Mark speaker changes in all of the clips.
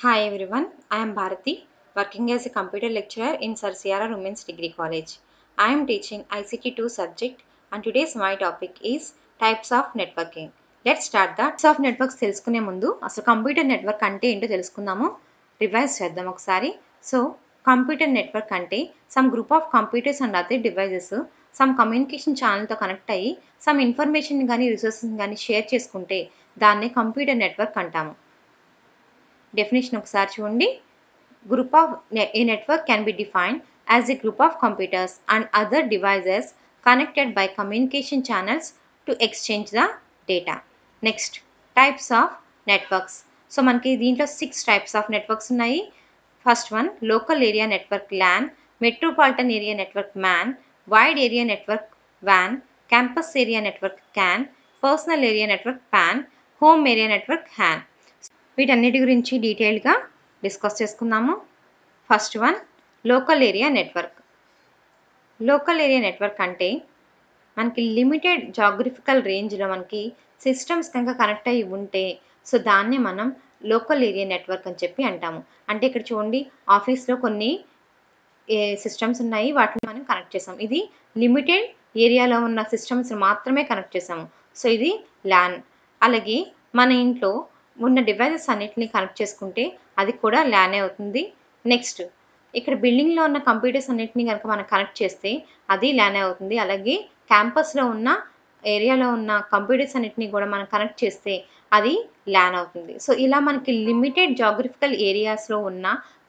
Speaker 1: Hi everyone I'm Bharathi working as a computer lecturer in sir CRR women's degree college I'm teaching ICT two subject and today's my topic is types of networking let start the types of networks తెలుసుకునే ముందు అసలు computer network అంటే ఏంటో తెలుసుకుందాము revise చేద్దాం ఒకసారి so computer network అంటే some group of computers and అదే డివైజెస్ సమ్ కమ్యూనికేషన్ ఛానల్తో కనెక్ట్ అయ్యి సమ్ ఇన్ఫర్మేషన్ కానీ రిసోర్సెస్ కానీ షేర్ చేసుకుంటే దాన్నే కంప్యూటర్ నెట్వర్క్ అంటాము డెఫినేషన్ ఒకసారి చూడండి group of a network can be defined as a group of computers and other devices connected by communication channels to exchange the data next types of networks so మనకి దీంట్లో six types of networks ఉన్నాయి first one local area network LAN metropolitan area network MAN wide area network వ్యాన్ campus area network CAN personal area network PAN home area network HAN వీటన్నిటి గురించి డీటెయిల్గా discuss చేసుకుందాము first one local area network local area network అంటే మనకి limited geographical రేంజ్లో మనకి systems కనుక కనెక్ట్ అయ్యి ఉంటే సో దాన్ని మనం లోకల్ ఏరియా నెట్వర్క్ అని చెప్పి అంటాము అంటే ఇక్కడ చూడండి ఆఫీస్లో కొన్ని సిస్టమ్స్ ఉన్నాయి వాటిని మనం కనెక్ట్ చేసాం ఇది లిమిటెడ్ ఏరియాలో ఉన్న సిస్టమ్స్ మాత్రమే కనెక్ట్ చేసాము సో ఇది ల్యాన్ అలాగే మన ఇంట్లో ఉన్న డివైజెస్ అన్నింటినీ కనెక్ట్ చేసుకుంటే అది కూడా ల్యాన్ అవుతుంది నెక్స్ట్ ఇక్కడ బిల్డింగ్లో ఉన్న కంప్యూటర్స్ అన్నింటినీ కనుక మనం కనెక్ట్ చేస్తే అది ల్యాన్ అవుతుంది అలాగే క్యాంపస్లో ఉన్న ఏరియాలో ఉన్న కంప్యూటర్స్ అన్నింటినీ కూడా మనం కనెక్ట్ చేస్తే అది ల్యాన్ అవుతుంది సో ఇలా మనకి లిమిటెడ్ జాగ్రఫికల్ ఏరియాస్లో ఉన్న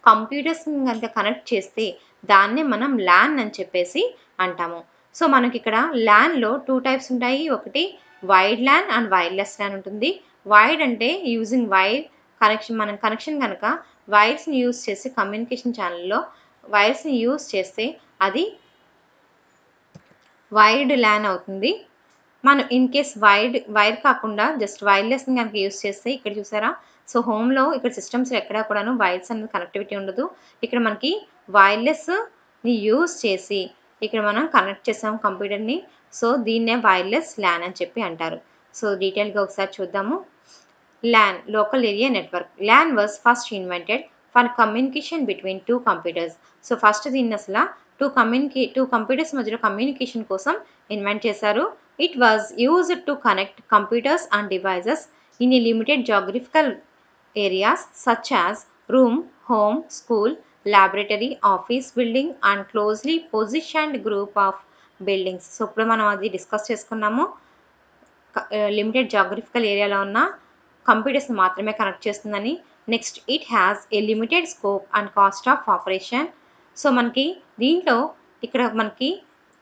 Speaker 1: కంప్యూటర్స్ కనుక కనెక్ట్ చేస్తే దాన్నే మనం ల్యాన్ అని చెప్పేసి అంటాము సో మనకి ఇక్కడ ల్యాన్లో టూ టైప్స్ ఉంటాయి ఒకటి wired LAN and wireless LAN ఉంటుంది వైడ్ అంటే యూజింగ్ వైర్ కనెక్షన్ మనం కనెక్షన్ కనుక వైర్స్ని యూజ్ చేసి కమ్యూనికేషన్ ఛానల్లో వైర్స్ని యూజ్ చేస్తే అది వైర్డ్ ల్యాన్ అవుతుంది మనం ఇన్ కేస్ వైర్డ్ వైర్ కాకుండా జస్ట్ వైర్లెస్ని కనుక యూజ్ చేస్తే ఇక్కడ చూసారా సో హోమ్లో ఇక్కడ సిస్టమ్స్ ఎక్కడా కూడాను వైర్స్ అనేది కనెక్టివిటీ ఉండదు ఇక్కడ మనకి వైర్లెస్ని యూజ్ చేసి ఇక్కడ మనం కనెక్ట్ చేసాం కంప్యూటర్ని సో దీన్నే వైర్లెస్ ల్యాన్ అని చెప్పి అంటారు సో డీటెయిల్గా ఒకసారి చూద్దాము LAN local area network. LAN was first invented for communication between two computers. So first దీన్ని అసలు టూ కమ్యూనికే టూ కంప్యూటర్స్ మధ్యలో కమ్యూనికేషన్ కోసం ఇన్వెంట్ చేశారు it was used to connect computers and devices in a limited geographical areas such as room home school laboratory office building and closely positioned group of buildings so ఇప్పుడు మనం అది discuss చేసుకున్నాము limited geographical ఏరియాలో ఉన్న computers మాత్రమే connect చేస్తుందని next it has a limited scope and cost of operation so మనకి దీంట్లో ఇక్కడ మనకి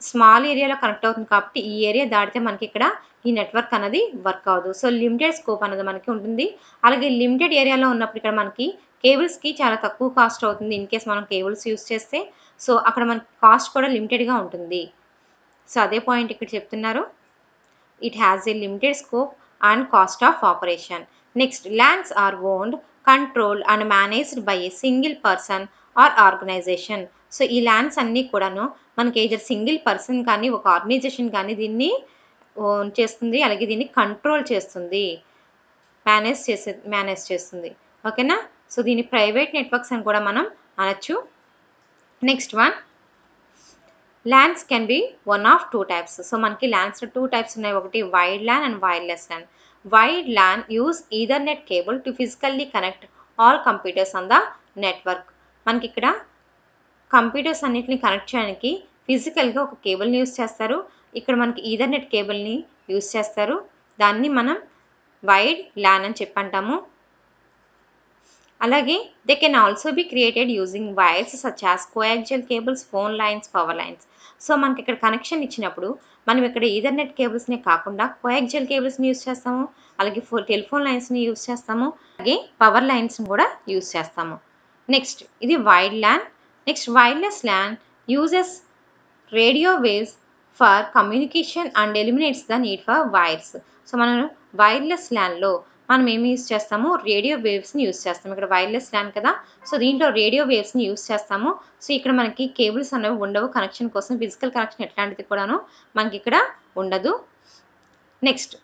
Speaker 1: స్మాల్ ఏరియాలో కనెక్ట్ అవుతుంది కాబట్టి ఈ ఏరియా దాటితే మనకి ఇక్కడ ఈ నెట్వర్క్ అనేది వర్క్ అవ్వదు సో లిమిటెడ్ స్కోప్ అనేది మనకి ఉంటుంది అలాగే లిమిటెడ్ ఏరియాలో ఉన్నప్పుడు ఇక్కడ మనకి కేబుల్స్కి చాలా తక్కువ కాస్ట్ అవుతుంది ఇన్ కేస్ మనం కేబుల్స్ యూస్ చేస్తే సో అక్కడ మనకి కాస్ట్ కూడా లిమిటెడ్గా ఉంటుంది సో అదే పాయింట్ ఇక్కడ చెప్తున్నారు it has a limited scope and cost of operation. Next, lands are owned, control and managed by a single person or organization so ఈ ల్యాండ్స్ అన్నీ కూడాను మనకి ఏజర్ సింగిల్ పర్సన్ కానీ ఒక ఆర్గనైజేషన్ కానీ దీన్ని ఓన్ చేస్తుంది అలాగే దీన్ని కంట్రోల్ చేస్తుంది మేనేజ్ చేసే మేనేజ్ చేస్తుంది ఓకేనా సో దీన్ని ప్రైవేట్ నెట్వర్క్స్ అని కూడా మనం అనొచ్చు next one lands can be one of two types so మనకి ల్యాండ్స్ టూ టైప్స్ ఉన్నాయి ఒకటి wired land and wireless land wired land use net cable to physically connect all computers on the network మనకి ఇక్కడ computers అన్నింటినీ connect చేయడానికి ఫిజికల్గా ఒక కేబుల్ని use చేస్తారు ఇక్కడ మనకి నెట్ కేబుల్ని యూస్ చేస్తారు దాన్ని మనం వైడ్ ల్యాన్ అని చెప్పంటాము అలాగే they can also be created using wires such as coaxial cables phone lines power lines so మనకి ఇక్కడ కనెక్షన్ ఇచ్చినప్పుడు మనం ఇక్కడ ఈథర్నెట్ కేబుల్స్నే కాకుండా కోయాక్జెల్ కేబుల్స్ని యూజ్ చేస్తాము అలాగే ఫో టెలిఫోన్ లైన్స్ని యూజ్ చేస్తాము అలాగే పవర్ లైన్స్ని కూడా యూస్ చేస్తాము నెక్స్ట్ ఇది wired LAN next wireless LAN uses radio waves for communication and eliminates the need for wires so మనం వైర్లెస్ ల్యాన్లో మనం ఏమి యూస్ చేస్తాము రేడియో వేవ్స్ని యూస్ చేస్తాము ఇక్కడ వైర్లెస్ ల్యాన్ కదా సో దీంట్లో రేడియో వేవ్స్ని యూస్ చేస్తాము సో ఇక్కడ మనకి కేబుల్స్ అనేవి ఉండవు కనెక్షన్ కోసం ఫిజికల్ కనెక్షన్ ఎట్లాంటిది కూడాను మనకి ఇక్కడ ఉండదు next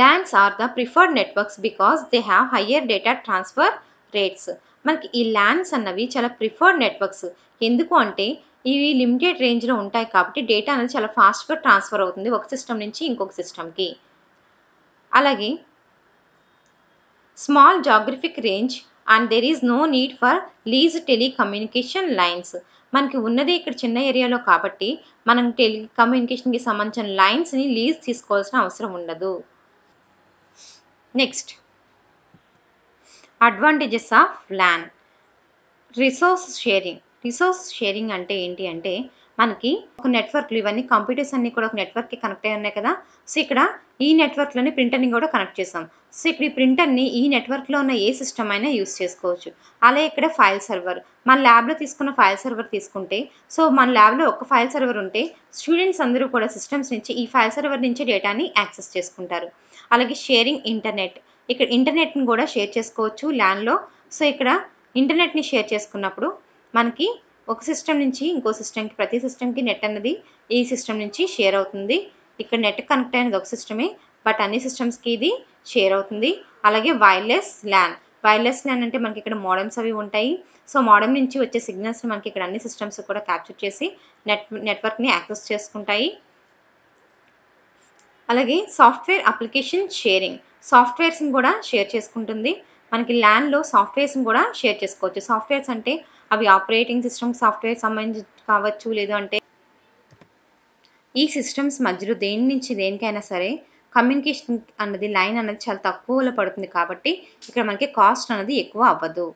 Speaker 1: lands are the preferred networks because they have higher data transfer rates మనకి ఈ ల్యాండ్స్ అన్నవి చాలా ప్రిఫర్డ్ నెట్వర్క్స్ ఎందుకు అంటే ఇవి లిమిటెడ్ రేంజ్లో ఉంటాయి కాబట్టి డేటా అనేది చాలా ఫాస్ట్గా ట్రాన్స్ఫర్ అవుతుంది ఒక సిస్టమ్ నుంచి ఇంకొక సిస్టమ్కి అలాగే small geographic range and there is no need for leased telecommunication lines మనకి ఉన్నది ఇక్కడ చిన్న ఏరియాలో కాబట్టి మనం టెలి కమ్యూనికేషన్కి సంబంధించిన లైన్స్ని లీజ్ తీసుకోవాల్సిన అవసరం ఉండదు next advantages of LAN resource sharing resource sharing అంటే ఏంటి అంటే మనకి ఒక నెట్వర్క్లు ఇవన్నీ కంప్యూటర్స్ అన్ని కూడా ఒక నెట్వర్క్కి కనెక్ట్ అయ్యి ఉన్నాయి కదా సో ఇక్కడ ఈ నెట్వర్క్లోని ప్రింటర్ని కూడా కనెక్ట్ చేసాం సో ఇక్కడ ఈ ప్రింటర్ని ఈ నెట్వర్క్లో ఉన్న ఏ సిస్టమ్ అయినా యూస్ చేసుకోవచ్చు అలా ఇక్కడ ఫైల్ సర్వర్ మన ల్యాబ్లో తీసుకున్న ఫైల్ సర్వర్ తీసుకుంటే సో మన ల్యాబ్లో ఒక ఫైల్ సర్వర్ ఉంటే స్టూడెంట్స్ అందరూ కూడా సిస్టమ్స్ నుంచి ఈ ఫైల్ సర్వర్ నుంచి డేటాని యాక్సెస్ చేసుకుంటారు అలాగే షేరింగ్ ఇంటర్నెట్ ఇక్కడ ఇంటర్నెట్ని కూడా షేర్ చేసుకోవచ్చు ల్యాన్లో సో ఇక్కడ ఇంటర్నెట్ని షేర్ చేసుకున్నప్పుడు మనకి ఒక సిస్టమ్ నుంచి ఇంకో సిస్టమ్కి ప్రతి సిస్టమ్కి నెట్ అన్నది ఈ సిస్టమ్ నుంచి షేర్ అవుతుంది ఇక్కడ నెట్ కనెక్ట్ అయినది ఒక సిస్టమే బట్ అన్ని సిస్టమ్స్కి ఇది షేర్ అవుతుంది అలాగే వైర్లెస్ ల్యాన్ వైర్లెస్ ల్యాన్ అంటే మనకి ఇక్కడ మోడమ్స్ అవి ఉంటాయి సో మోడమ్ నుంచి వచ్చే సిగ్నల్స్ మనకి ఇక్కడ అన్ని సిస్టమ్స్ కూడా క్యాప్చర్ చేసి నెట్ నెట్వర్క్ని యాక్సెస్ చేసుకుంటాయి అలాగే సాఫ్ట్వేర్ అప్లికేషన్ షేరింగ్ సాఫ్ట్వేర్స్ని కూడా షేర్ చేసుకుంటుంది మనకి ల్యాన్లో సాఫ్ట్వేర్స్ని కూడా షేర్ చేసుకోవచ్చు సాఫ్ట్వేర్స్ అంటే అవి ఆపరేటింగ్ సిస్టమ్ సాఫ్ట్వేర్ సంబంధించి కావచ్చు లేదు అంటే ఈ సిస్టమ్స్ మధ్యలో దేని నుంచి దేనికైనా సరే కమ్యూనికేషన్ అన్నది లైన్ అన్నది చాలా తక్కువలో పడుతుంది కాబట్టి ఇక్కడ మనకి కాస్ట్ అన్నది ఎక్కువ అవ్వదు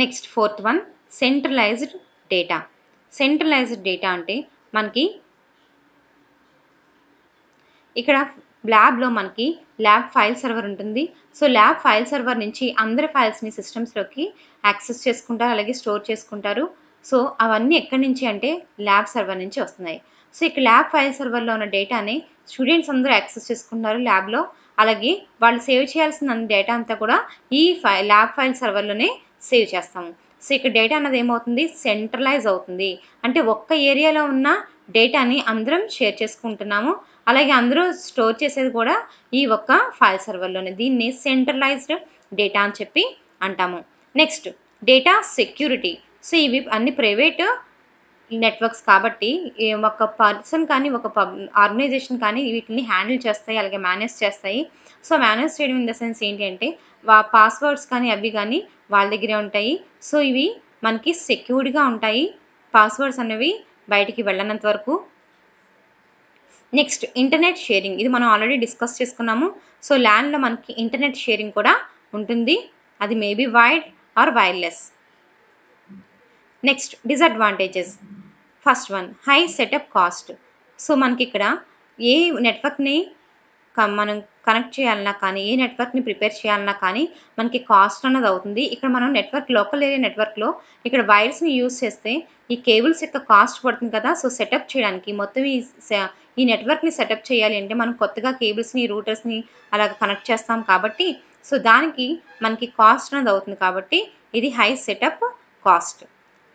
Speaker 1: next fourth one centralized data centralized data అంటే మనకి ఇక్కడ ల్యాబ్లో మనకి ల్యాబ్ ఫైల్ సర్వర్ ఉంటుంది సో ల్యాబ్ ఫైల్ సర్వర్ నుంచి అందరి ఫైల్స్ని సిస్టమ్స్లోకి యాక్సెస్ చేసుకుంటారు అలాగే స్టోర్ చేసుకుంటారు సో అవన్నీ ఎక్కడి నుంచి అంటే ల్యాబ్ సర్వర్ నుంచి వస్తున్నాయి సో ఇక ల్యాబ్ ఫైల్ సర్వర్లో ఉన్న డేటాని స్టూడెంట్స్ అందరూ యాక్సెస్ చేసుకుంటారు ల్యాబ్లో అలాగే వాళ్ళు సేవ్ చేయాల్సిన డేటా అంతా కూడా ఈ ఫై ల్యాబ్ ఫైల్ సర్వర్లోనే సేవ్ చేస్తాము సో ఇక్కడ డేటా అన్నది ఏమవుతుంది సెంట్రలైజ్ అవుతుంది అంటే ఒక్క ఏరియాలో ఉన్న డేటాని అందరం షేర్ చేసుకుంటున్నాము అలాగే అందరూ స్టోర్ చేసేది కూడా ఈ ఒక్క ఫైల్ సర్వర్లోనే దీన్ని సెంట్రలైజ్డ్ డేటా అని చెప్పి అంటాము నెక్స్ట్ డేటా సెక్యూరిటీ సో ఇవి అన్ని ప్రైవేట్ నెట్వర్క్స్ కాబట్టి ఒక పర్సన్ కానీ ఒక పబ్ ఆర్గనైజేషన్ కానీ వీటిని హ్యాండిల్ చేస్తాయి అలాగే మేనేజ్ చేస్తాయి సో మేనేజ్ చేయడం ఇన్ ద సెన్స్ ఏంటంటే వా పాస్వర్డ్స్ కానీ అవి కానీ వాళ్ళ దగ్గరే ఉంటాయి సో ఇవి మనకి సెక్యూర్డ్గా ఉంటాయి పాస్వర్డ్స్ అనేవి బయటికి వెళ్ళనంత వరకు నెక్స్ట్ ఇంటర్నెట్ షేరింగ్ ఇది మనం ఆల్రెడీ డిస్కస్ చేసుకున్నాము సో ల్యాండ్లో మనకి ఇంటర్నెట్ షేరింగ్ కూడా ఉంటుంది అది maybe wired or wireless next disadvantages first one high setup cost so మనకి ఇక్కడ ఏ నెట్వర్క్ని మనం కనెక్ట్ చేయాలన్నా కానీ ఏ నెట్వర్క్ని ప్రిపేర్ చేయాలన్నా కానీ మనకి కాస్ట్ అన్నది అవుతుంది ఇక్కడ మనం నెట్వర్క్ లోకల్ ఏరియా నెట్వర్క్లో ఇక్కడ వైర్స్ని యూజ్ చేస్తే ఈ కేబుల్స్ యొక్క కాస్ట్ పడుతుంది కదా సో సెటప్ చేయడానికి మొత్తం ఈ ఈ నెట్వర్క్ని సెటప్ చేయాలి అంటే మనం కొత్తగా కేబుల్స్ని రూటర్స్ని అలా కనెక్ట్ చేస్తాం కాబట్టి సో దానికి మనకి కాస్ట్ అనేది అవుతుంది కాబట్టి ఇది high setup cost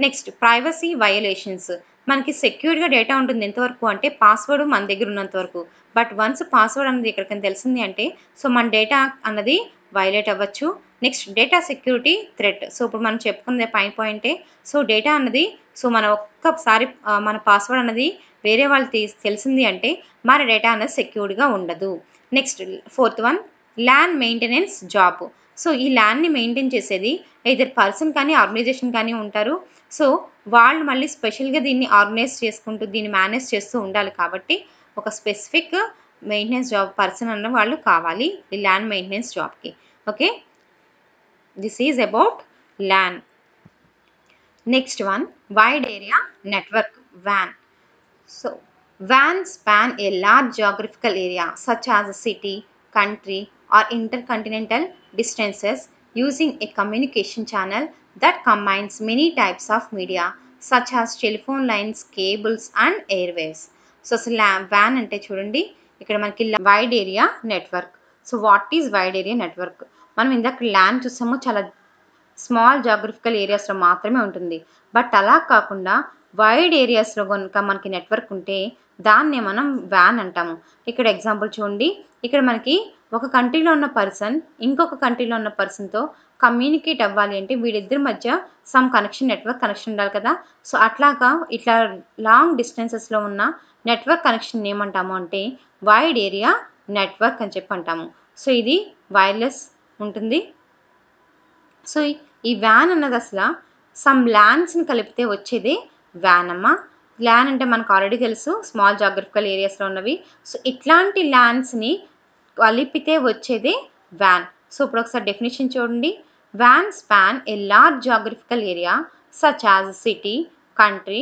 Speaker 1: next privacy violations మనకి సెక్యూర్డ్గా డేటా ఉంటుంది ఎంతవరకు అంటే పాస్వర్డ్ మన దగ్గర ఉన్నంత వరకు బట్ వన్స్ పాస్వర్డ్ అనేది ఎక్కడికైనా తెలిసింది అంటే సో మన డేటా అన్నది వైలేట్ అవ్వచ్చు next data security threat so ఇప్పుడు మనం చెప్పుకునే పై పాయింటే సో డేటా అన్నది సో మన ఒక్కసారి మన పాస్వర్డ్ అనేది వేరే వాళ్ళు తెలిసింది అంటే మన డేటా అనేది సెక్యూర్డ్గా ఉండదు next fourth one LAN maintenance job so ఈ ల్యాన్ని మెయింటైన్ చేసేది ఇద్దరు పర్సన్ కానీ ఆర్గనైజేషన్ కానీ ఉంటారు సో వాళ్ళు మళ్ళీ స్పెషల్గా దీన్ని ఆర్గనైజ్ చేసుకుంటూ దీన్ని మేనేజ్ చేస్తూ ఉండాలి కాబట్టి ఒక స్పెసిఫిక్ మెయింటెనెన్స్ జాబ్ పర్సన్ అన్న వాళ్ళు కావాలి ఈ ల్యాండ్ మెయింటెనెన్స్ జాబ్కి okay this is about LAN Next one, wide area network, WAN. So, WAN span a large geographical area such as a city, country or intercontinental distances using a communication channel that combines many types of media such as telephone lines, cables and airwaves. So అసలు వ్యాన్ అంటే చూడండి ఇక్కడ మనకి wide area network so what is wide area network మనం ఇందాక LAN చూసాము చాలా స్మాల్ జాగ్రఫికల్ ఏరియాస్లో మాత్రమే ఉంటుంది బట్ అలా కాకుండా వైడ్ ఏరియాస్లో కనుక మనకి నెట్వర్క్ ఉంటే దాన్నే మనం వ్యాన్ అంటాము ఇక్కడ ఎగ్జాంపుల్ చూడండి ఇక్కడ మనకి ఒక కంట్రీలో ఉన్న పర్సన్ ఇంకొక కంట్రీలో ఉన్న పర్సన్తో కమ్యూనికేట్ అవ్వాలి అంటే వీడిద్దరి మధ్య సమ్ కనెక్షన్ నెట్వర్క్ కనెక్షన్ ఉండాలి కదా సో అట్లాగా ఇట్లా లాంగ్ డిస్టెన్సెస్లో ఉన్న నెట్వర్క్ కనెక్షన్ ఏమంటాము అంటే వైడ్ ఏరియా నెట్వర్క్ అని చెప్పి అంటాము సో ఇది వైర్లెస్ ఉంటుంది సో ఈ వ్యాన్ అన్నది అసలు సమ్ ల్యాండ్స్ని కలిపితే వచ్చేది వ్యాన్ అమ్మ ల్యాన్ అంటే మనకు ఆల్రెడీ తెలుసు స్మాల్ జాగ్రఫికల్ ఏరియాస్లో ఉన్నవి సో ఇట్లాంటి ల్యాండ్స్ని కలిపితే వచ్చేది వ్యాన్ సో ఇప్పుడు ఒకసారి డెఫినేషన్ చూడండి వ్యాన్ span a large geographical area such as city country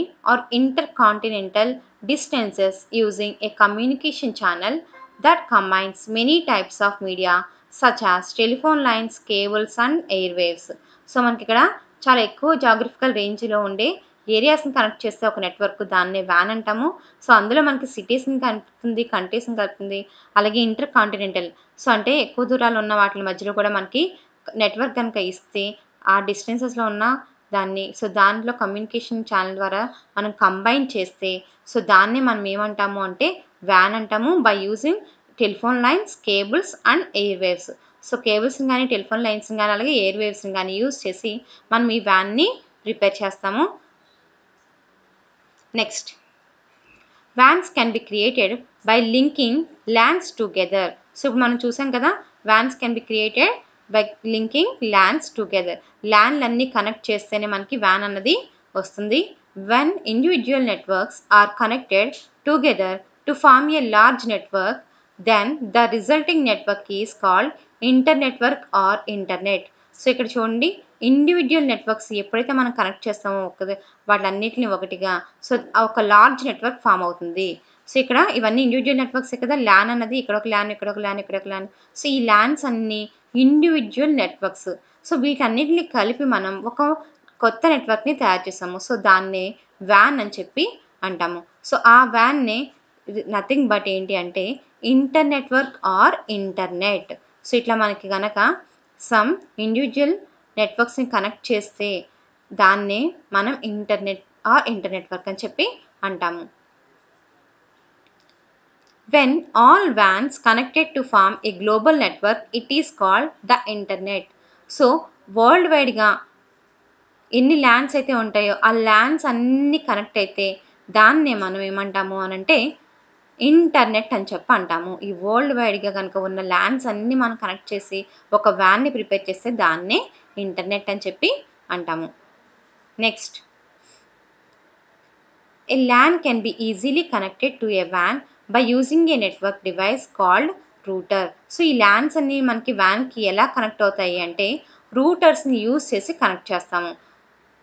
Speaker 1: intercontinental distances using using communication channel that combines combines types of media such such telephone lines cables and airwaves so మనకి ఇక్కడ చాలా ఎక్కువ geographical రేంజ్లో ఉండే ఏరియాస్ని connect చేస్తే ఒక network దాన్నే van అంటాము సో అందులో మనకి సిటీస్ని కలుపుతుంది కంట్రీస్ని కలుపుతుంది అలాగే ఇంటర్ కాంటినెంటల్ సో అంటే ఎక్కువ దూరాలు ఉన్న వాటి మధ్యలో కూడా మనకి నెట్వర్క్ కనుక ఇస్తే ఆ డిస్టెన్సెస్లో ఉన్న దాన్ని సో దాంట్లో కమ్యూనికేషన్ ఛానల్ ద్వారా మనం కంబైన్ చేస్తే సో దాన్ని మనం ఏమంటాము అంటే వ్యాన్ అంటాము by using telephone lines cables and airwaves so cables కానీ టెలిఫోన్ లైన్స్ కానీ అలాగే ఎయిర్ వేవ్స్ కానీ యూజ్ చేసి మనం ఈ వ్యాన్ని రిపేర్ చేస్తాము next WANs can be created by linking LANs together so ఇప్పుడు మనం చూసాం కదా WANs can be created by linking LANs together ల్యాండ్లన్నీ కనెక్ట్ చేస్తేనే మనకి వ్యాన్ అన్నది వస్తుంది when individual networks are connected together to form a large network then the resulting network is called internetwork or internet so ఇక్కడ చూడండి individual networks ఎప్పుడైతే మనం కనెక్ట్ చేస్తామో ఒక వాటన్నిటిని ఒకటిగా సో ఒక లార్జ్ నెట్వర్క్ ఫామ్ అవుతుంది సో ఇక్కడ ఇవన్నీ ఇండివిజువల్ నెట్వర్క్స్ కదా ల్యాన్ అన్నది ఇక్కడ ఒక ల్యాన్ ఇక్కడ ఒక ల్యాన్ ఇక్కడ ఒక ల్యాన్ సో ఈ ల్యాన్స్ అన్నీ ఇండివిజువల్ నెట్వర్క్స్ సో వీటన్నిటిని కలిపి మనం ఒక కొత్త నెట్వర్క్ని తయారు చేస్తాము సో దాన్నే వ్యాన్ అని చెప్పి అంటాము సో ఆ వ్యాన్ని ఇది నథింగ్ బట్ ఏంటి అంటే internetwork or internet so ఇట్లా మనకి కనుక సమ్ ఇండివిజువల్ నెట్వర్క్స్ని కనెక్ట్ చేస్తే దాన్నే మనం ఇంటర్నెట్ ఆర్ ఇంటర్నెట్వర్క్ అని చెప్పి అంటాము when all WANs connected to form a global network it is called the internet so world వైడ్గా ఎన్ని ల్యాండ్స్ అయితే ఉంటాయో ఆ ల్యాండ్స్ అన్నీ కనెక్ట్ అయితే దాన్నే మనం ఏమంటాము అనంటే ఇంటర్నెట్ అని చెప్పి అంటాము ఈ వరల్డ్ వైడ్గా కనుక ఉన్న ల్యాండ్స్ అన్నీ మనం కనెక్ట్ చేసి ఒక వ్యాన్ని ప్రిపేర్ చేస్తే దాన్నే ఇంటర్నెట్ అని చెప్పి అంటాము next a LAN can be easily connected to a వ్యాన్ by using a network device called router so ఈ ల్యాండ్స్ అన్ని మనకి వ్యాన్కి ఎలా కనెక్ట్ అవుతాయి అంటే రూటర్స్ని యూజ్ చేసి కనెక్ట్ చేస్తాము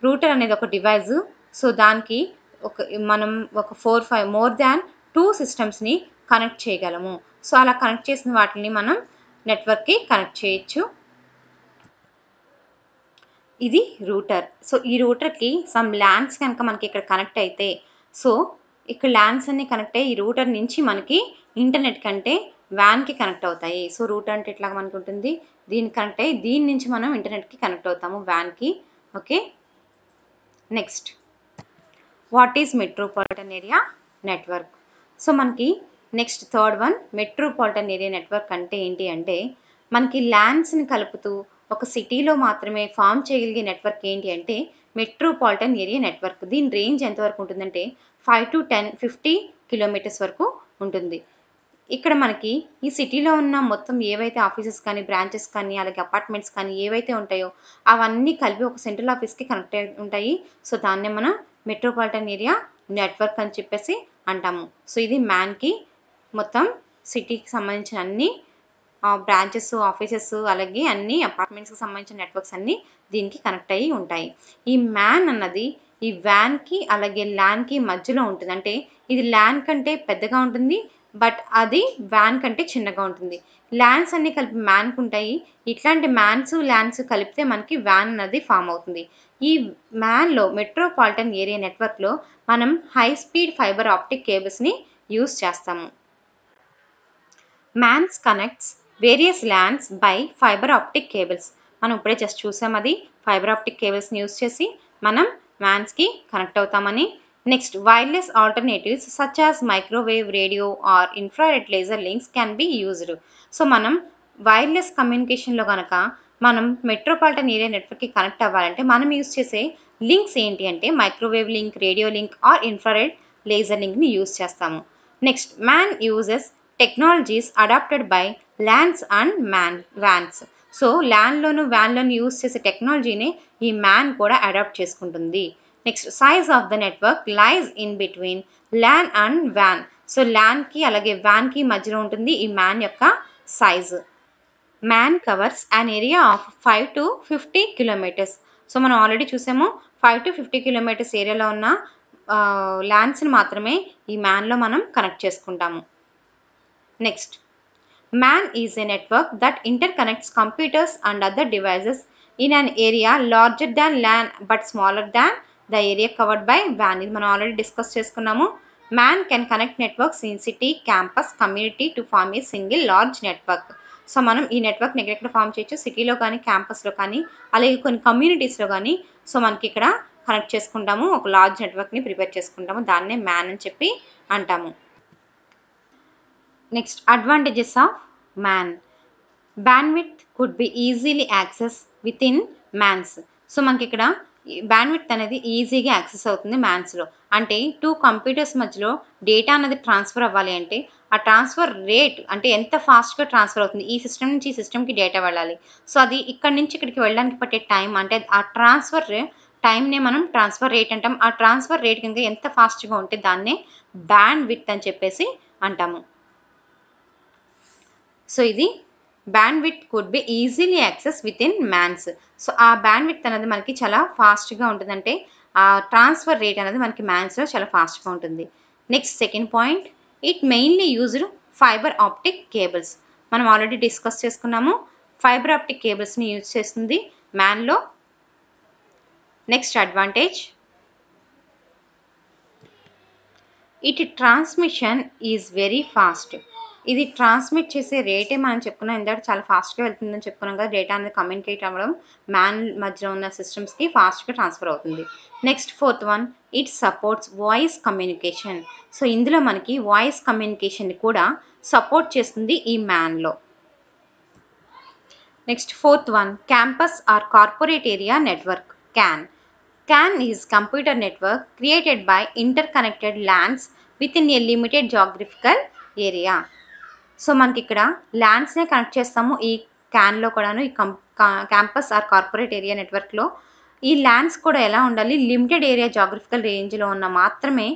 Speaker 1: రూటర్ అనేది ఒక డివైస్ సో దానికి ఒక మనం ఒక four five more than two సిస్టమ్స్ని కనెక్ట్ చేయగలము సో అలా కనెక్ట్ చేసిన వాటిని మనం నెట్వర్క్కి కనెక్ట్ చేయొచ్చు ఇది రూటర్ సో ఈ రూటర్కి సమ్ ల్యాండ్స్ కనుక మనకి ఇక్కడ కనెక్ట్ అయితే సో ఇక్కడ ల్యాండ్స్ అన్ని కనెక్ట్ అయ్యి ఈ రూటర్ నుంచి మనకి ఇంటర్నెట్ కంటే వ్యాన్కి కనెక్ట్ అవుతాయి సో రూటర్ అంటే ఎట్లా మనకు ఉంటుంది దీనికి కనెక్ట్ అయ్యి దీని నుంచి మనం ఇంటర్నెట్కి కనెక్ట్ అవుతాము వ్యాన్కి okay next what is metropolitan area network so మనకి next third one metropolitan area network అంటే ఏంటి అంటే మనకి ల్యాండ్స్ని కలుపుతూ ఒక సిటీలో మాత్రమే ఫామ్ చేయగలిగే నెట్వర్క్ ఏంటి అంటే మెట్రోపాలిటన్ ఏరియా నెట్వర్క్ దీని రేంజ్ ఎంతవరకు ఉంటుందంటే five to ten fifty kilometres వరకు ఉంటుంది ఇక్కడ మనకి ఈ సిటీలో ఉన్న మొత్తం ఏవైతే ఆఫీసెస్ కానీ బ్రాంచెస్ కానీ అలాగే అపార్ట్మెంట్స్ కానీ ఏవైతే ఉంటాయో అవన్నీ కలిపి ఒక సెంట్రల్ ఆఫీస్కి కనెక్ట్ ఉంటాయి సో దాన్నే మనం మెట్రోపాలిటన్ ఏరియా నెట్వర్క్ అని చెప్పేసి అంటాము సో ఇది మ్యాన్కి మొత్తం సిటీకి సంబంధించిన అన్ని బ్రాంచెస్ ఆఫీసెస్ అలాగే అన్ని అపార్ట్మెంట్స్కి సంబంధించిన నెట్వర్క్స్ అన్నీ దీనికి కనెక్ట్ అయ్యి ఉంటాయి ఈ మ్యాన్ అన్నది ఈ వ్యాన్కి అలాగే ల్యాన్కి మధ్యలో ఉంటుంది అంటే ఇది ల్యాన్ కంటే పెద్దగా ఉంటుంది బట్ అది వ్యాన్ కంటే చిన్నగా ఉంటుంది ల్యాండ్స్ అన్నీ కలిపి మ్యాన్కు ఉంటాయి ఇట్లాంటి మ్యాన్స్ ల్యాండ్స్ కలిపితే మనకి వ్యాన్ అన్నది ఫామ్ అవుతుంది ఈ మ్యాన్లో మెట్రోపాలిటన్ ఏరియా నెట్వర్క్లో మనం హై స్పీడ్ ఫైబర్ ఆప్టిక్ కేబుల్స్ని యూస్ చేస్తాము MANs connects various LANs by fibre optic cables మనం ఇప్పుడే జస్ట్ చూసాం అది ఫైబర్ ఆప్టిక్ కేబుల్స్ని యూస్ చేసి మనం మ్యాన్స్కి కనెక్ట్ అవుతామని Next, wireless alternatives such as microwave radio or infrared laser links can be used. So మనం వైర్లెస్ కమ్యూనికేషన్లో కనుక మనం మెట్రోపాలిటన్ ఏరియా నెట్వర్క్కి కనెక్ట్ అవ్వాలంటే మనం యూస్ చేసే లింక్స్ ఏంటి అంటే microwave link radio link or infrared laser లింక్ని యూస్ చేస్తాము next MAN uses technologies adapted by LANs and MAN WANs so ల్యాండ్లోను వ్యాన్లోను యూస్ చేసే టెక్నాలజీనే ఈ మ్యాన్ కూడా అడాప్ట్ చేసుకుంటుంది next size of the network lies in between LAN and వ్యాన్ సో ల్యాన్కి అలాగే వ్యాన్కి మధ్యలో ఉంటుంది ఈ మ్యాన్ యొక్క size MAN covers an area of five to fifty kilometres so మనం ఆల్రెడీ చూసాము ఫైవ్ టు ఫిఫ్టీ కిలోమీటర్స్ ఏరియాలో ఉన్న ల్యాండ్స్ని మాత్రమే ఈ మ్యాన్లో మనం కనెక్ట్ చేసుకుంటాము next MAN is a network that interconnects computers and other devices in an area larger than LAN but smaller than the area covered by వ్యాన్ ఇది మనం ఆల్రెడీ డిస్కస్ చేసుకున్నాము MAN can connect networks in city campus community to form a single large network so మనం ఈ నెట్వర్క్ని ఎక్కడెక్కడ form చేయొచ్చు సిటీలో కానీ క్యాంపస్లో కానీ అలాగే కొన్ని కమ్యూనిటీస్లో కానీ సో మనకి ఇక్కడ కనెక్ట్ చేసుకుంటాము ఒక లార్జ్ నెట్వర్క్ని ప్రిపేర్ చేసుకుంటాము దాన్నే మ్యాన్ అని చెప్పి అంటాము next advantages of MAN with could be easily access within MANs so మనకి ఇక్కడ బ్యాండ్విడ్త్ అనేది ఈజీగా యాక్సెస్ అవుతుంది మ్యాథ్స్లో అంటే టూ కంప్యూటర్స్ మధ్యలో డేటా అనేది ట్రాన్స్ఫర్ అవ్వాలి అంటే ఆ ట్రాన్స్ఫర్ రేట్ అంటే ఎంత ఫాస్ట్గా ట్రాన్స్ఫర్ అవుతుంది ఈ సిస్టమ్ నుంచి ఈ సిస్టమ్కి డేటా వెళ్ళాలి సో అది ఇక్కడ నుంచి ఇక్కడికి వెళ్ళడానికి పట్టే టైం అంటే ఆ ట్రాన్స్ఫర్ టైంనే మనం ట్రాన్స్ఫర్ రేట్ అంటాం ఆ ట్రాన్స్ఫర్ రేట్ కింద ఎంత ఫాస్ట్గా ఉంటే దాన్నే బ్యాండ్ విత్ అని చెప్పేసి అంటాము సో ఇది bandwidth could be easily access within MANs so ఆ బ్యాండ్విడ్త్ అనేది మనకి చాలా ఫాస్ట్గా ఉంటుంది అంటే ఆ ట్రాన్స్ఫర్ రేట్ అనేది మనకి మ్యాన్స్లో చాలా ఫాస్ట్గా ఉంటుంది next second point it mainly used fibre optic cables మనం ఆల్రెడీ డిస్కస్ చేసుకున్నాము ఫైబర్ ఆప్టిక్ కేబుల్స్ని యూజ్ చేస్తుంది మ్యాన్లో next advantage it transmission is very fast ఇది ట్రాన్స్మిట్ చేసే రేటే మనం చెప్పుకున్నాం ఇందాక చాలా ఫాస్ట్గా వెళ్తుందని చెప్పుకున్నాం కదా డేటా అనేది కమ్యూనికేట్ అవ్వడం మ్యాన్ మధ్యలో ఉన్న సిస్టమ్స్కి ఫాస్ట్గా ట్రాన్స్ఫర్ అవుతుంది next fourth one it supports voice communication so ఇందులో మనకి వాయిస్ కమ్యూనికేషన్ కూడా సపోర్ట్ చేస్తుంది ఈ మ్యాన్లో next fourth one campus or corporate area network CAN CAN computer network created by interconnected LANs within a limited geographical area so మనకి ఇక్కడ ల్యాండ్స్నే connect చేస్తాము ఈ క్యాన్లో కూడాను ఈ కం క్యాంపస్ ఆర్ కార్పొరేట్ ఏరియా నెట్వర్క్లో ఈ ల్యాండ్స్ కూడా ఎలా ఉండాలి లిమిటెడ్ ఏరియా జాగ్రఫికల్ రేంజ్లో ఉన్న మాత్రమే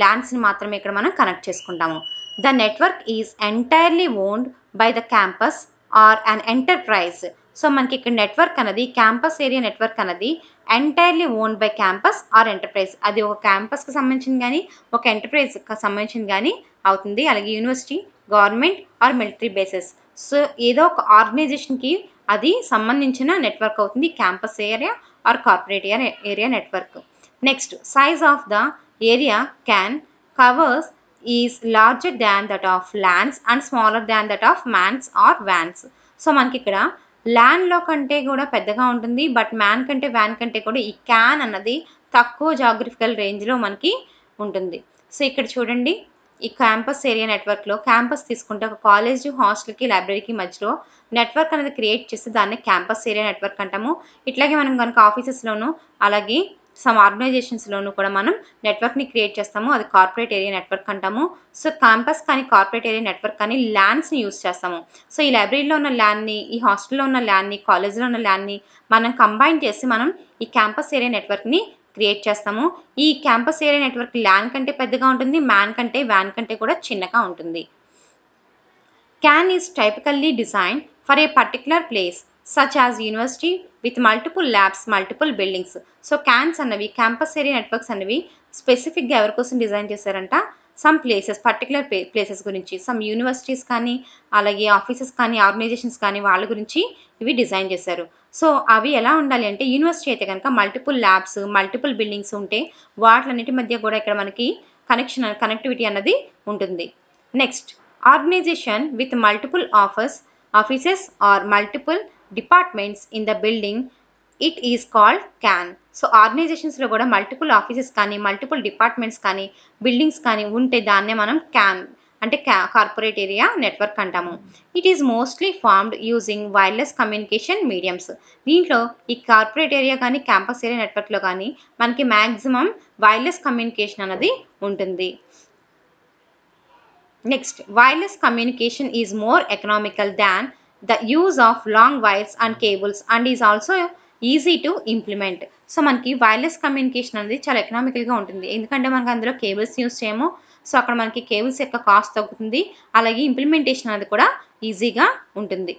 Speaker 1: ల్యాండ్స్ని మాత్రమే ఇక్కడ మనం కనెక్ట్ చేసుకుంటాము the network is entirely owned by the campus or an enterprise so మనకి ఇక్కడ నెట్వర్క్ అనేది క్యాంపస్ ఏరియా నెట్వర్క్ అనేది entirely own by campus or enterprise అది ఒక క్యాంపస్కి సంబంధించింది కానీ ఒక ఎంటర్ప్రైజ్కి సంబంధించింది కానీ అవుతుంది అలాగే university government or military bases so ఏదో ఒక ఆర్గనైజేషన్కి అది సంబంధించిన నెట్వర్క్ అవుతుంది campus area or corporate area network next size of the area CAN covers is larger than that of LANs and smaller than that of MANs or WANs so మనకి ఇక్కడ ల్యాండ్లో కంటే కూడా పెద్దగా ఉంటుంది బట్ మ్యాన్ కంటే van కంటే కూడా ఈ క్యాన్ అన్నది తక్కువ జాగ్రఫికల్ రేంజ్లో మనకి ఉంటుంది సో ఇక్కడ చూడండి ఈ క్యాంపస్ ఏరియా నెట్వర్క్లో క్యాంపస్ తీసుకుంటే ఒక కాలేజ్ హాస్టల్కి లైబ్రరీకి మధ్యలో నెట్వర్క్ అనేది క్రియేట్ చేస్తే దాన్ని క్యాంపస్ ఏరియా నెట్వర్క్ అంటాము ఇట్లాగే మనం కనుక ఆఫీసెస్లోనూ అలాగే సమ్ ఆర్గనైజేషన్స్లోనూ కూడా మనం నెట్వర్క్ని క్రియేట్ చేస్తాము అది కార్పొరేట్ ఏరియా నెట్వర్క్ అంటాము సో క్యాంపస్ కానీ కార్పొరేట్ ఏరియా నెట్వర్క్ కానీ ల్యాండ్స్ని యూస్ చేస్తాము సో ఈ లైబ్రరీలో ఉన్న ల్యాండ్ని ఈ హాస్టల్లో ఉన్న ల్యాండ్ని కాలేజీలో ఉన్న ల్యాండ్ని మనం కంబైన్ చేసి మనం ఈ క్యాంపస్ ఏరియా నెట్వర్క్ని క్రియేట్ చేస్తాము ఈ క్యాంపస్ ఏరియా నెట్వర్క్ ల్యాండ్ కంటే పెద్దగా ఉంటుంది మ్యాన్ కంటే వ్యాన్ కంటే కూడా చిన్నగా ఉంటుంది CAN is typically design for a particular place such as university with multiple labs multiple buildings so CANs అన్నవి క్యాంపస్ ఏరియా నెట్వర్క్స్ అనేవి స్పెసిఫిక్గా ఎవరి కోసం డిజైన్ చేశారంట సమ్ ప్లేసెస్ పర్టికులర్ ప్లేసెస్ గురించి సమ్ యూనివర్సిటీస్ కానీ అలాగే ఆఫీసెస్ కానీ ఆర్గనైజేషన్స్ కానీ వాళ్ళ గురించి ఇవి డిజైన్ చేశారు సో అవి ఎలా ఉండాలి అంటే యూనివర్సిటీ అయితే కనుక మల్టిపుల్ ల్యాబ్స్ మల్టిపుల్ బిల్డింగ్స్ ఉంటే వాటిలన్నిటి మధ్య కూడా ఇక్కడ మనకి కనెక్షన్ కనెక్టివిటీ అన్నది ఉంటుంది next organisation with multiple offers offices or multiple departments in the building it is called CAN so ఆర్గనైజేషన్స్లో కూడా మల్టిపుల్ ఆఫీసెస్ కానీ మల్టిపుల్ డిపార్ట్మెంట్స్ కానీ బిల్డింగ్స్ కానీ ఉంటే దాన్నే మనం క్యాన్ అంటే కార్పొరేట్ ఏరియా నెట్వర్క్ అంటాము it is mostly formed using wireless communication mediums దీంట్లో ఈ కార్పొరేట్ ఏరియా కానీ క్యాంపస్ ఏరియా నెట్వర్క్లో కానీ మనకి మ్యాక్సిమం వైర్లెస్ కమ్యూనికేషన్ అనేది ఉంటుంది next wireless communication is more economical than the use of long wires and cables and is also easy to implement so మనకి wireless communication అనేది చాలా ఎకనామికల్గా ఉంటుంది ఎందుకంటే మనకు అందులో కేబుల్స్ యూస్ చేయము సో అక్కడ మనకి కేబుల్స్ యొక్క కాస్ట్ తగ్గుతుంది అలాగే ఇంప్లిమెంటేషన్ అనేది కూడా ఈజీగా ఉంటుంది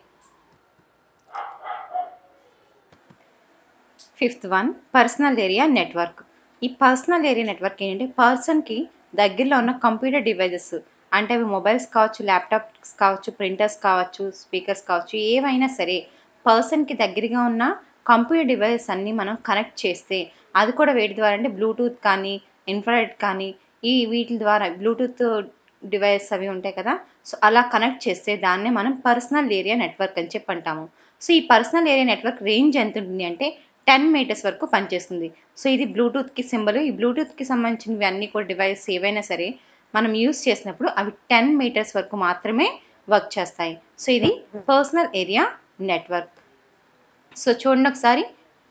Speaker 1: fifth one personal area network ఈ పర్సనల్ ఏరియా నెట్వర్క్ ఏంటంటే పర్సన్కి దగ్గరలో ఉన్న కంప్యూటర్ డివైజెస్ అంటే అవి మొబైల్స్ కావచ్చు ల్యాప్టాప్స్ కావచ్చు ప్రింటర్స్ కావచ్చు స్పీకర్స్ కావచ్చు ఏవైనా సరే పర్సన్కి దగ్గరగా ఉన్న కంప్యూటర్ డివైస్ అన్నీ మనం కనెక్ట్ చేస్తే అది కూడా వేటి ద్వారా అంటే బ్లూటూత్ కానీ ఇన్ఫ్రారెడ్ కానీ ఈ వీటి ద్వారా బ్లూటూత్ డివైస్ అవి ఉంటాయి కదా సో అలా కనెక్ట్ చేస్తే దాన్నే మనం పర్సనల్ ఏరియా నెట్వర్క్ అని చెప్పి అంటాము సో ఈ పర్సనల్ ఏరియా నెట్వర్క్ రేంజ్ ఎంత ఉంటుంది అంటే టెన్ మీటర్స్ వరకు పనిచేస్తుంది సో ఇది బ్లూటూత్కి సింబల్ ఈ బ్లూటూత్కి సంబంధించినవి అన్నీ కూడా డివైస్ ఏవైనా సరే మనం యూస్ చేసినప్పుడు అవి టెన్ మీటర్స్ వరకు మాత్రమే వర్క్ చేస్తాయి సో ఇది పర్సనల్ ఏరియా నెట్వర్క్ సో చూడండి ఒకసారి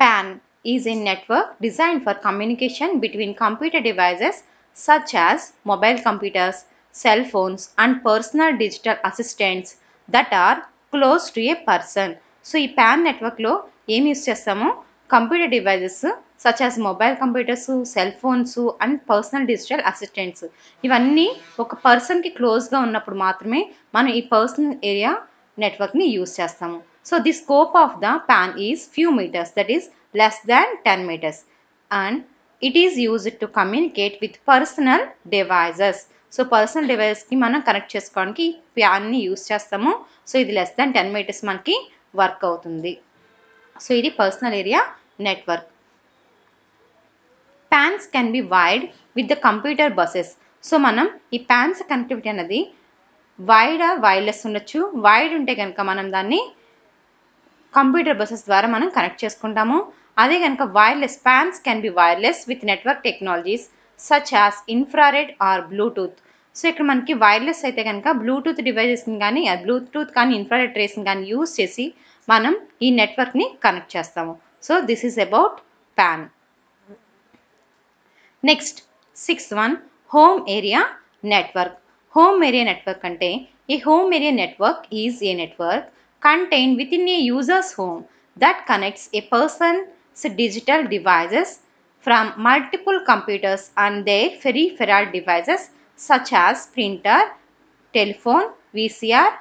Speaker 1: PAN is in network design for communication between computer devices such as mobile computers cell phones and personal digital assistants that are close to a person so ఈ PAN నెట్వర్క్లో ఏం use చేస్తామో computer devices such as mobile computers cell phones and personal digital assistants ఇవన్నీ ఒక పర్సన్కి క్లోజ్గా ఉన్నప్పుడు మాత్రమే మనం ఈ పర్సనల్ ఏరియా నెట్వర్క్ని యూస్ చేస్తాము so the scope of the PAN is few metres that is less than ten metres and it is used to communicate with personal devices so personal డివైజెస్కి మనం కనెక్ట్ చేసుకోవడానికి ప్యాన్ని యూస్ చేస్తాము so ఇది less than ten metres మనకి work అవుతుంది so ఇది personal area network PANs can be wired with the computer buses so మనం ఈ ప్యాన్స్ కనెక్టివిటీ అనేది వైడ్ వైర్లెస్ ఉండొచ్చు వైడ్ ఉంటే కనుక మనం దాన్ని కంప్యూటర్ బసెస్ ద్వారా మనం కనెక్ట్ చేసుకుంటాము అదే కనుక wireless PANs can be wireless with network technologies such as infrared or Bluetooth so ఇక్కడ మనకి వైర్లెస్ అయితే కనుక బ్లూటూత్ డివైజెస్ని కానీ బ్లూటూత్ కానీ ఇన్ఫ్రారెడ్ ట్రేస్ని కానీ యూస్ చేసి मनम नैटवर्क कनेक्टा so this about PAN next six one home area network home area network अटे home area network a network contained within users home that connect a person digital devices from multiple computers and their फेरी peripheral devices such as printer telephone VCR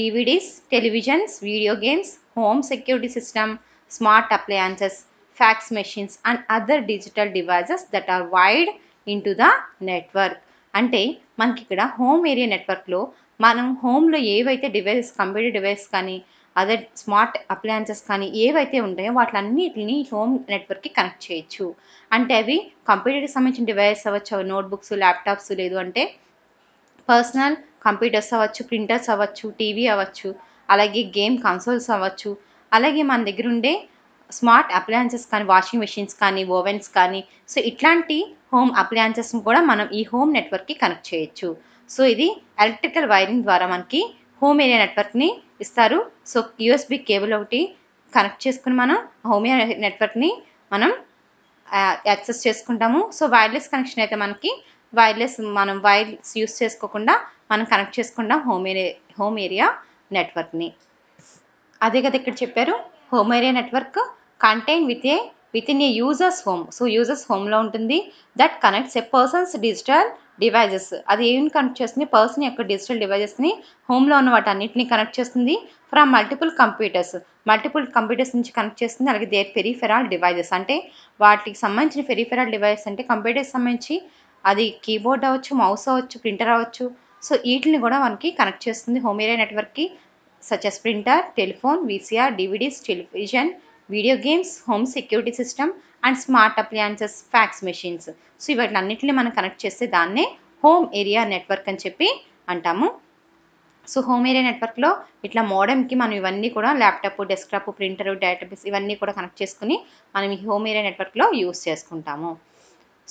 Speaker 1: DVD television video games security system smart appliances fax machines and other digital devices that are wired into the network అంటే మనకి ఇక్కడ home area నెట్వర్క్లో మనం హోమ్లో ఏవైతే device computer device కానీ other smart appliances కానీ ఏవైతే ఉంటాయో వాటిలన్నిటిని హోమ్ నెట్వర్క్కి కనెక్ట్ చేయొచ్చు అంటే అవి కంప్యూటర్కి సంబంధించిన డివైస్ అవ్వచ్చు నోట్బుక్స్ ల్యాప్టాప్స్ లేదు అంటే పర్సనల్ కంప్యూటర్స్ అవ్వచ్చు ప్రింటర్స్ అవ్వచ్చు టీవీ అవ్వచ్చు అలాగే గేమ్ కన్సోల్స్ అవ్వచ్చు అలాగే మన దగ్గర ఉండే స్మార్ట్ అప్లయన్సెస్ కానీ వాషింగ్ మెషిన్స్ కానీ ఓవెన్స్ కానీ సో ఇట్లాంటి హోమ్ అప్లయన్సెస్ని కూడా మనం ఈ హోమ్ నెట్వర్క్కి కనెక్ట్ చేయొచ్చు సో ఇది ఎలక్ట్రికల్ వైరింగ్ ద్వారా మనకి హోమ్ ఏరియా నెట్వర్క్ని ఇస్తారు సో యూఎస్బి కేబుల్ ఒకటి కనెక్ట్ చేసుకుని మనం హోమ్ ఏరియా నెట్వర్క్ని మనం యాక్సెస్ చేసుకుంటాము సో వైర్లెస్ కనెక్షన్ అయితే మనకి వైర్లెస్ మనం వైర్స్ యూస్ చేసుకోకుండా మనం కనెక్ట్ చేసుకుంటాం హోమ్ ఏరియా హోమ్ ఏరియా నెట్వర్క్ని అదే కదా ఇక్కడ చెప్పారు home area network contain with a within a users home so users హోమ్లో ఉంటుంది that connects a persons digital devices అది ఏమి కనెక్ట్ చేస్తుంది పర్సన్ యొక్క డిజిటల్ డివైజెస్ని హోమ్లో ఉన్న వాటి అన్నింటినీ కనెక్ట్ చేస్తుంది from multiple computers multiple computers నుంచి కనెక్ట్ చేస్తుంది అలాగే దేర్ పెరిఫెరాల్ డివైజెస్ అంటే వాటికి సంబంధించిన పెరిఫెరాల్ డివైజెస్ అంటే కంప్యూటర్స్ సంబంధించి అది కీబోర్డ్ అవ్వచ్చు మౌస్ అవ్వచ్చు ప్రింటర్ అవ్వచ్చు సో వీటిని కూడా మనకి కనెక్ట్ చేస్తుంది హోమ్ ఏరియా నెట్వర్క్కి such as printer telephone VCR DVDs television video games home security system and smart appliances fax machines so ఇవన్నీ అన్నింటిని మనం కనెక్ట్ చేస్తే దాన్నే హోమ్ ఏరియా నెట్వర్క్ అని చెప్పి అంటాము సో హోమ్ ఏరియా నెట్వర్క్లో ఇట్లా మోడమ్కి మనం ఇవన్నీ కూడా ల్యాప్టాప్ డెస్క్టాప్ ప్రింటర్ డేటాబేస్ ఇవన్నీ కూడా కనెక్ట్ చేసుకుని మనం ఈ హోమ్ ఏరియా నెట్వర్క్లో యూస్ చేసుకుంటాము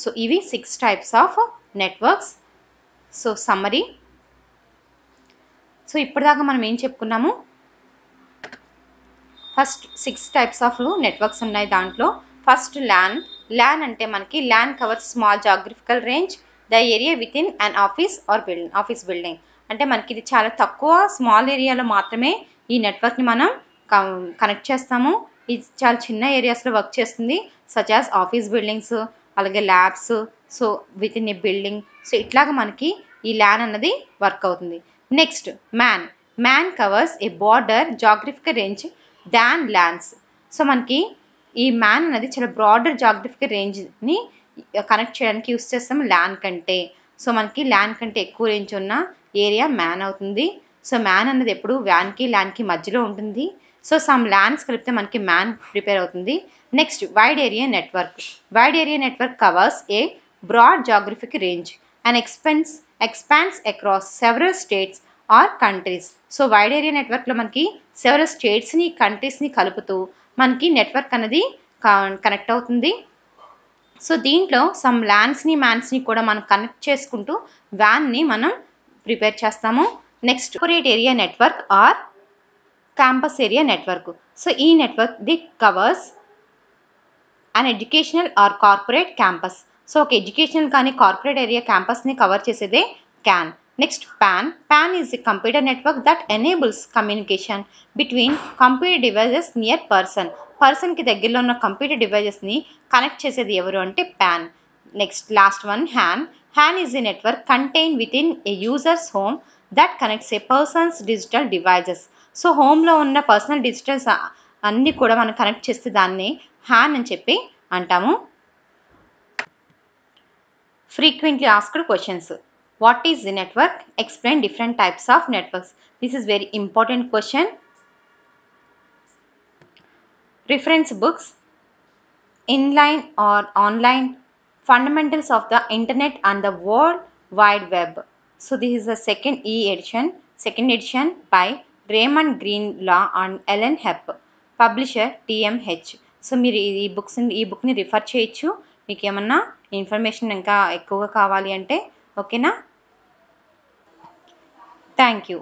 Speaker 1: సో ఇవి six types of networks so summary so ఇప్పటిదాకా మనం ఏం చెప్పుకున్నాము first six types of networks ఉన్నాయి దాంట్లో ఫస్ట్ ల్యాన్ ల్యాన్ అంటే మనకి LAN covers small geographical range the area within an office or building office building అంటే మనకి ఇది చాలా తక్కువ స్మాల్ ఏరియాలో మాత్రమే ఈ నెట్వర్క్ని మనం కనెక్ట్ చేస్తాము ఇది చాలా చిన్న ఏరియాస్లో వర్క్ చేస్తుంది సచాస్ ఆఫీస్ బిల్డింగ్స్ అలాగే labs so within a building so ఇట్లాగ మనకి ఈ ల్యాన్ అన్నది వర్క్ అవుతుంది next MAN MAN covers a broader geographical range than LANs so మనకి ఈ మ్యాన్ అనేది చాలా బ్రాడర్ జాగ్రఫికల్ రేంజ్ని కనెక్ట్ చేయడానికి యూస్ చేస్తాం ల్యాన్ కంటే సో మనకి ల్యాన్ కంటే ఎక్కువ రేంజ్ ఉన్న ఏరియా మ్యాన్ అవుతుంది సో మ్యాన్ అన్నది ఎప్పుడు వ్యాన్కి ల్యాన్కి మధ్యలో ఉంటుంది సో సమ్ ల్యాండ్స్ కలిపితే మనకి మ్యాన్ ప్రిపేర్ అవుతుంది next wide area network wide area network covers a broad geographic range and expands, expands across several states or countries so wide area నెట్వర్క్లో మనకి సెవరల్ స్టేట్స్ని కంట్రీస్ని కలుపుతూ మనకి నెట్వర్క్ అనేది కనెక్ట్ అవుతుంది so దీంట్లో సమ్ ల్యాండ్స్ని మ్యాన్స్ని కూడా మనం కనెక్ట్ చేసుకుంటూ వ్యాన్ని మనం ప్రిపేర్ చేస్తాము next corporate area network or campus area network so ఈ network the covers and educational or corporate campus so ఒక ఎడ్యుకేషనల్ కానీ కార్పొరేట్ ఏరియా క్యాంపస్ని కవర్ చేసేదే CAN next PAN PAN is a computer network that enables communication between computer devices near person పర్సన్కి దగ్గరలో ఉన్న computer డివైజెస్ని connect చేసేది ఎవరు అంటే PAN next last one HAN HAN is a network contain within a users home that connects a persons digital devices so హోమ్లో ఉన్న personal digitals అన్నీ కూడా మనం కనెక్ట్ చేస్తే దాన్ని హ్యాన్ అని చెప్పి అంటాము Frequently asked questions. What is the network? Explain different types of networks. This is very important question. Reference books. Inline or online. Fundamentals of the internet and the world wide web. So this is the second E edition. Second edition by raymond green law and ellen Ellen publisher tmh so so ee books ni ee book ni refer మీకు meekemanna information ఇంకా ఎక్కువగా కావాలి అంటే ఓకేనా thank you